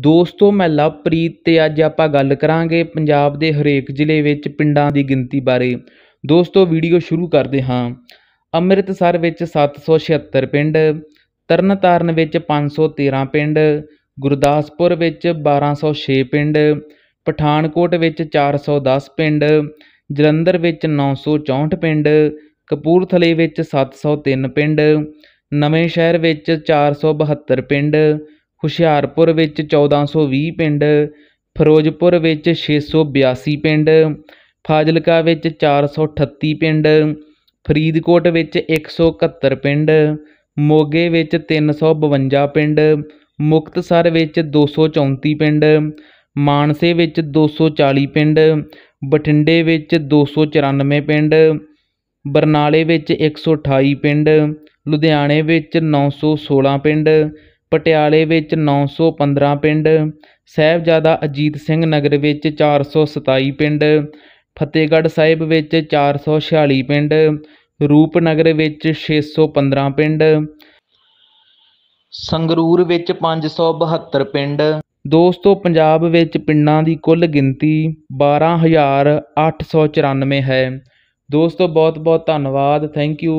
ਦੋਸਤੋ ਮੈਂ ਲਵਪ੍ਰੀਤ ਤੇ ਅੱਜ ਆਪਾਂ ਗੱਲ ਕਰਾਂਗੇ ਪੰਜਾਬ ਦੇ ਹਰੇਕ ਜ਼ਿਲ੍ਹੇ ਵਿੱਚ ਪਿੰਡਾਂ ਦੀ ਗਿਣਤੀ ਬਾਰੇ ਦੋਸਤੋ ਵੀਡੀਓ ਸ਼ੁਰੂ ਕਰਦੇ ਹਾਂ ਅੰਮ੍ਰਿਤਸਰ ਵਿੱਚ 776 ਪਿੰਡ ਤਰਨਤਾਰਨ ਵਿੱਚ 513 ਪਿੰਡ ਗੁਰਦਾਸਪੁਰ ਵਿੱਚ 1206 ਪਿੰਡ ਪਠਾਨਕੋਟ ਵਿੱਚ 410 ਪਿੰਡ ਜਲੰਧਰ ਵਿੱਚ 964 ਪਿੰਡ ਕਪੂਰਥਲੇ ਵਿੱਚ 703 ਪਿੰਡ ਨਵੇਂ ਸ਼ਹਿਰ ਵਿੱਚ 472 ਪਿੰਡ ਹੁਸ਼ਿਆਰਪੁਰ ਵਿੱਚ 1420 ਪਿੰਡ ਫਿਰੋਜ਼ਪੁਰ ਵਿੱਚ 682 ਪਿੰਡ ਫਾਜ਼ਿਲਕਾ ਵਿੱਚ 438 ਪਿੰਡ ਫਰੀਦਕੋਟ ਵਿੱਚ 171 ਪਿੰਡ ਮੋਗੇ ਵਿੱਚ 352 ਪਿੰਡ ਮੁਕਤਸਰ ਵਿੱਚ 234 ਪਿੰਡ ਮਾਨਸੇ ਵਿੱਚ 240 ਪਿੰਡ ਬਠਿੰਡੇ ਵਿੱਚ 294 ਪਿੰਡ ਬਰਨਾਲੇ ਵਿੱਚ 128 ਪਿੰਡ ਲੁਧਿਆਣੇ ਵਿੱਚ 916 ਪਿੰਡ ਪਟਿਆਲੇ ਵਿੱਚ 915 ਸੌ ਪੰਦਰਾਂ ਪਿੰਡ ਸਾਹਿਬਜ਼ਾਦਾ ਅਜੀਤ ਸਿੰਘ ਨਗਰ ਵਿੱਚ ਚਾਰ ਸੌ ਸਤਾਈ ਪਿੰਡ ਫਤਿਹਗੜ੍ਹ ਸਾਹਿਬ ਵਿੱਚ ਚਾਰ ਸੌ ਛਿਆਲੀ ਪਿੰਡ ਰੂਪਨਗਰ ਵਿੱਚ ਛੇ ਸੌ ਪੰਦਰਾਂ ਪਿੰਡ ਸੰਗਰੂਰ ਵਿੱਚ ਪੰਜ ਸੌ ਬਹੱਤਰ ਪਿੰਡ ਦੋਸਤੋ ਪੰਜਾਬ ਵਿੱਚ ਪਿੰਡਾਂ ਦੀ ਕੁੱਲ ਗਿਣਤੀ 12894 ਹੈ ਦੋਸਤੋ ਬਹੁਤ ਬਹੁਤ ਧੰਨਵਾਦ ਥੈਂਕ ਯੂ